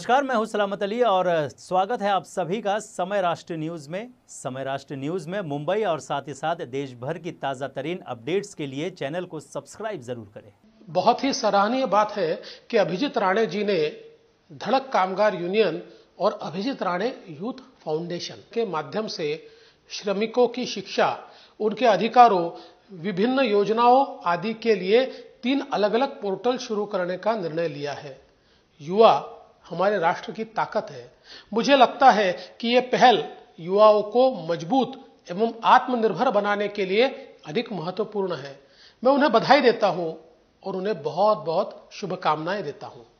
नमस्कार मैं हूं सलामत अली और स्वागत है आप सभी का समय राष्ट्र न्यूज़ में समय राष्ट्र न्यूज़ में मुंबई और साथ ही साथ देश भर की ताज़ा तरीन अपडेट्स के लिए चैनल को सब्सक्राइब ज़रूर करें बहुत ही सराहनीय बात है कि अभिजीत राणे जी ने धड़क कामगार यूनियन और अभिजीत राणे यूथ फाउंडेशन के माध्यम से श्रमिकों की शिक्षा उनके अधिकारों विभिन्न योजनाओं आदि के लिए तीन अलग अलग पोर्टल शुरू करने का निर्णय लिया है युवा हमारे राष्ट्र की ताकत है मुझे लगता है कि यह पहल युवाओं को मजबूत एवं आत्मनिर्भर बनाने के लिए अधिक महत्वपूर्ण है मैं उन्हें बधाई देता हूं और उन्हें बहुत बहुत शुभकामनाएं देता हूं